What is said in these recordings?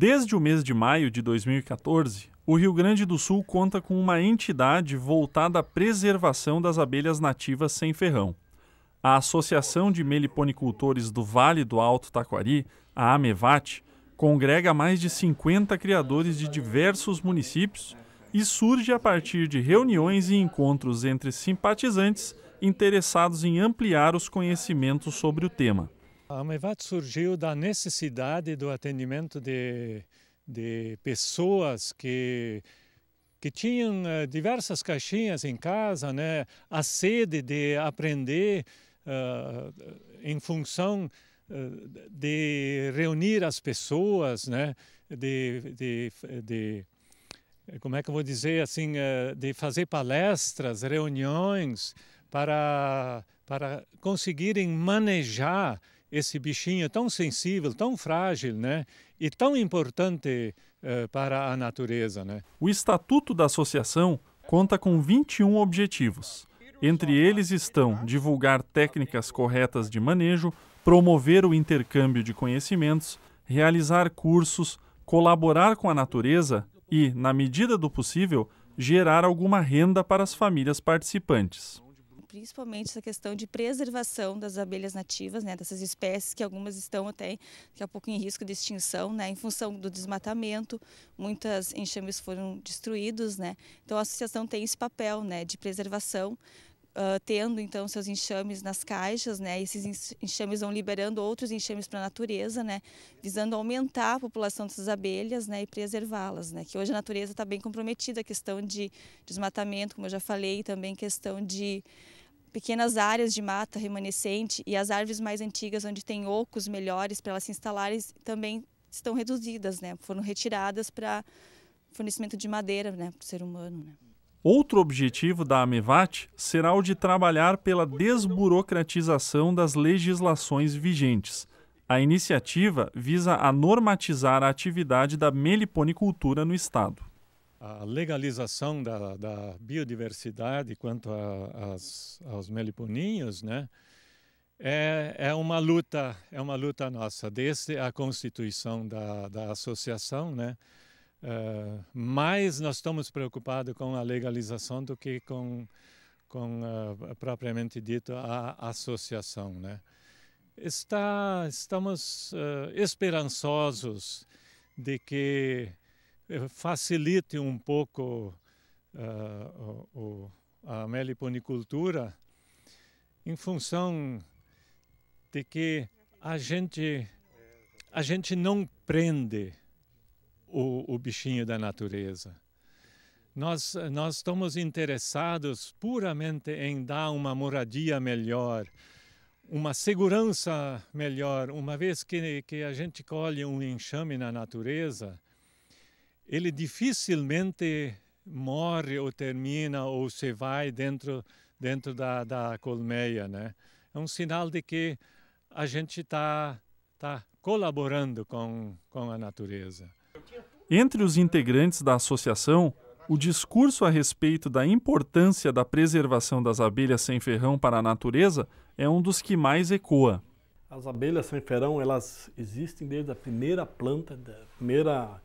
Desde o mês de maio de 2014, o Rio Grande do Sul conta com uma entidade voltada à preservação das abelhas nativas sem ferrão. A Associação de Meliponicultores do Vale do Alto Taquari, a AMEVAT, congrega mais de 50 criadores de diversos municípios e surge a partir de reuniões e encontros entre simpatizantes interessados em ampliar os conhecimentos sobre o tema. A Amevat surgiu da necessidade do atendimento de, de pessoas que que tinham eh, diversas caixinhas em casa, né? A sede de aprender uh, em função eh, de reunir as pessoas, né? De, de, de como é que eu vou dizer assim, de fazer palestras, reuniões para para conseguirem manejar esse bichinho tão sensível, tão frágil, né? E tão importante uh, para a natureza, né? O estatuto da associação conta com 21 objetivos. Entre eles estão divulgar técnicas corretas de manejo, promover o intercâmbio de conhecimentos, realizar cursos, colaborar com a natureza e, na medida do possível, gerar alguma renda para as famílias participantes principalmente essa questão de preservação das abelhas nativas, né, dessas espécies que algumas estão até daqui a pouco em risco de extinção, né, em função do desmatamento, muitas enxames foram destruídos, né. Então a associação tem esse papel, né, de preservação Uh, tendo então seus enxames nas caixas, né? Esses enxames vão liberando outros enxames para a natureza, né? Visando aumentar a população dessas abelhas, né? E preservá-las, né? Que hoje a natureza está bem comprometida, a questão de desmatamento, como eu já falei, também questão de pequenas áreas de mata remanescente e as árvores mais antigas, onde tem ocos melhores para elas se instalarem, também estão reduzidas, né? Foram retiradas para fornecimento de madeira, né, para o ser humano, né? Outro objetivo da AMEVAT será o de trabalhar pela desburocratização das legislações vigentes. A iniciativa visa a normatizar a atividade da meliponicultura no estado a legalização da, da biodiversidade quanto a, as, aos meliponinhos, né? É, é uma luta, é uma luta nossa desde a constituição da, da associação, né? Uh, mas nós estamos preocupados com a legalização do que com, com uh, propriamente dito a associação, né? Está, estamos uh, esperançosos de que eh, facilite um pouco uh, o, a meliponicultura em função de que a gente, a gente não prende o, o bichinho da natureza. Nós, nós estamos interessados puramente em dar uma moradia melhor, uma segurança melhor. Uma vez que, que a gente colhe um enxame na natureza, ele dificilmente morre ou termina ou se vai dentro dentro da, da colmeia, né? É um sinal de que a gente está tá colaborando com, com a natureza. Entre os integrantes da associação, o discurso a respeito da importância da preservação das abelhas sem ferrão para a natureza é um dos que mais ecoa. As abelhas sem ferrão, elas existem desde a primeira planta, da primeira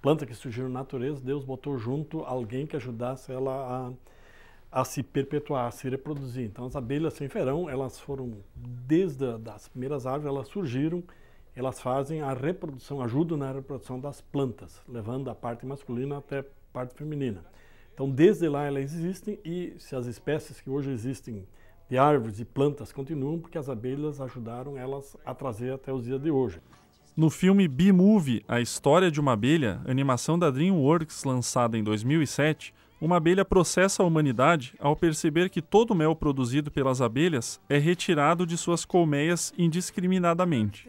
planta que surgiu na natureza, Deus botou junto alguém que ajudasse ela a, a se perpetuar, a se reproduzir. Então as abelhas sem verão, elas foram, desde as primeiras árvores, elas surgiram, elas fazem a reprodução, ajudam na reprodução das plantas, levando a parte masculina até a parte feminina. Então desde lá elas existem e se as espécies que hoje existem de árvores e plantas continuam, porque as abelhas ajudaram elas a trazer até os dias de hoje. No filme B-Movie, A História de uma Abelha, animação da DreamWorks lançada em 2007, uma abelha processa a humanidade ao perceber que todo o mel produzido pelas abelhas é retirado de suas colmeias indiscriminadamente.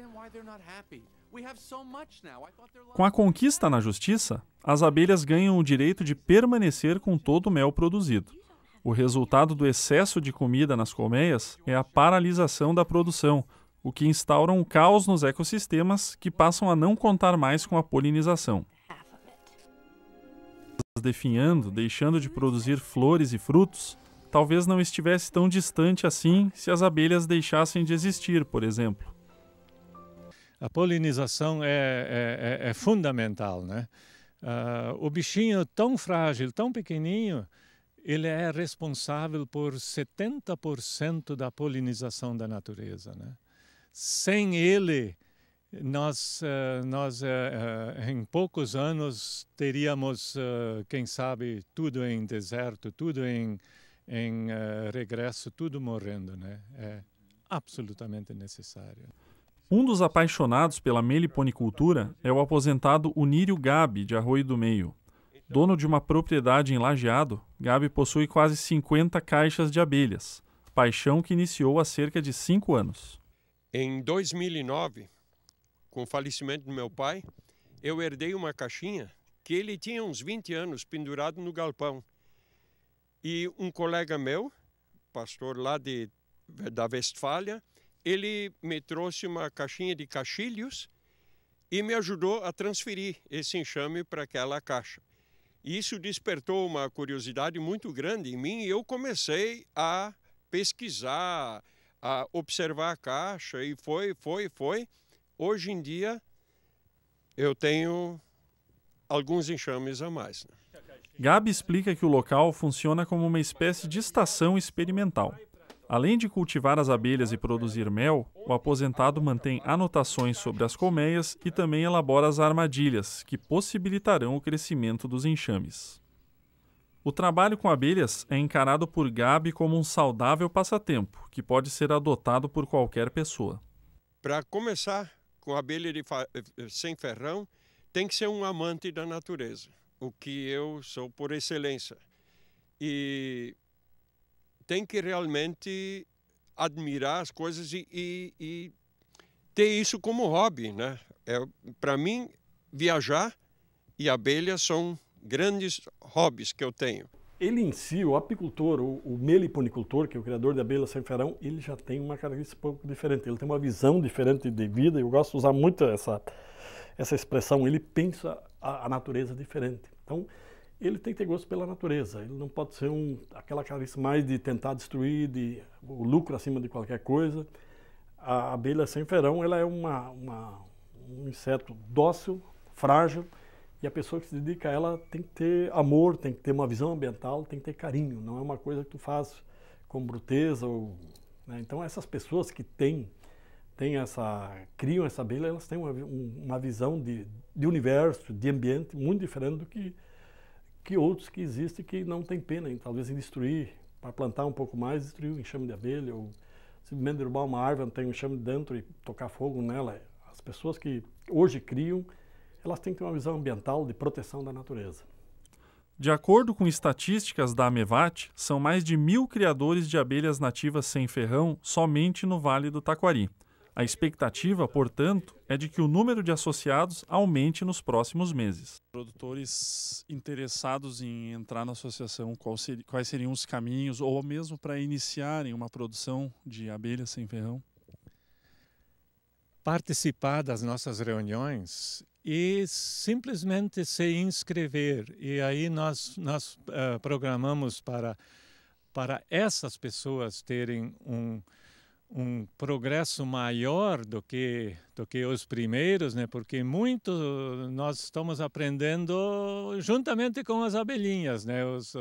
Com a conquista na justiça, as abelhas ganham o direito de permanecer com todo o mel produzido. O resultado do excesso de comida nas colmeias é a paralisação da produção, o que instaura um caos nos ecossistemas que passam a não contar mais com a polinização. Definhando, deixando de produzir flores e frutos, talvez não estivesse tão distante assim se as abelhas deixassem de existir, por exemplo. A polinização é, é, é, é fundamental, né? Uh, o bichinho tão frágil, tão pequenininho, ele é responsável por 70% da polinização da natureza, né? Sem ele, nós, eh, nós eh, eh, em poucos anos teríamos, quem sabe, tudo em deserto, tudo em, em regresso, tudo morrendo, né? É absolutamente necessário. Um dos apaixonados pela meliponicultura é o aposentado Unírio Gabi, de Arroio do Meio. Dono de uma propriedade em Lajeado, Gabi possui quase 50 caixas de abelhas, paixão que iniciou há cerca de 5 anos. Em 2009, com o falecimento do meu pai, eu herdei uma caixinha que ele tinha uns 20 anos pendurado no galpão. E um colega meu, pastor lá de, da Westfália, ele me trouxe uma caixinha de caixilhos e me ajudou a transferir esse enxame para aquela caixa. E isso despertou uma curiosidade muito grande em mim e eu comecei a pesquisar, a observar a caixa e foi, foi, foi. Hoje em dia eu tenho alguns enxames a mais. Né? Gabi explica que o local funciona como uma espécie de estação experimental. Além de cultivar as abelhas e produzir mel, o aposentado mantém anotações sobre as colmeias e também elabora as armadilhas, que possibilitarão o crescimento dos enxames. O trabalho com abelhas é encarado por Gabi como um saudável passatempo que pode ser adotado por qualquer pessoa. Para começar com abelha fa... Eh, eh, sem ferrão, tem que ser um amante da natureza, o que eu sou por excelência. E tem que realmente admirar as coisas e, e, e ter isso como hobby, né? É, Para mim, viajar e abelhas são grandes hobbies que eu tenho. Ele em si, o apicultor, o, o meliponicultor, que é o criador da abelha sem ferão, ele já tem uma característica um pouco diferente. Ele tem uma visão diferente de vida. Eu gosto de usar muito essa, essa expressão. Ele pensa a, a natureza diferente. Então, ele tem que ter gosto pela natureza. Ele não pode ser um, aquela característica mais de tentar destruir, de, o lucro acima de qualquer coisa. A abelha sem ferão ela é uma, uma um inseto dócil, frágil, e a pessoa que se dedica a ela tem que ter amor, tem que ter uma visão ambiental, tem que ter carinho. Não é uma coisa que tu faz com bruteza ou... Né? Então essas pessoas que têm, têm essa, criam essa abelha, elas têm uma, uma visão de, de universo, de ambiente muito diferente do que, que outros que existem que não têm pena, em, talvez em destruir, para plantar um pouco mais, destruir o enxame de abelha ou simplesmente derrubar uma árvore, não tem um enxame dentro e tocar fogo nela. As pessoas que hoje criam elas têm que ter uma visão ambiental de proteção da natureza. De acordo com estatísticas da Amevat, são mais de mil criadores de abelhas nativas sem ferrão somente no Vale do Taquari. A expectativa, portanto, é de que o número de associados aumente nos próximos meses. Produtores interessados em entrar na associação, ser, quais seriam os caminhos, ou mesmo para iniciarem uma produção de abelhas sem ferrão? Participar das nossas reuniões e simplesmente se inscrever. E aí nós, nós uh, programamos para, para essas pessoas terem um, um progresso maior do que, do que os primeiros, né? porque muito nós estamos aprendendo juntamente com as abelhinhas. Né? Os,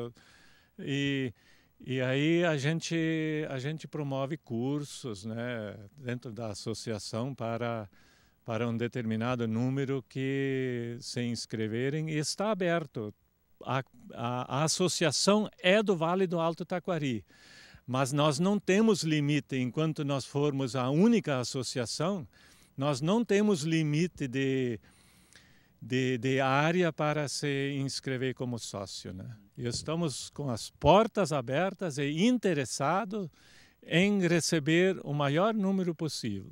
e, e aí a gente, a gente promove cursos né? dentro da associação para para um determinado número que se inscreverem e está aberto. A, a, a, associação é do Vale do Alto Taquari, mas nós não temos limite enquanto nós formos a única associação, nós não temos limite de, de, de área para se inscrever como sócio. Né? E estamos com as portas abertas e interessados em receber o maior número possível.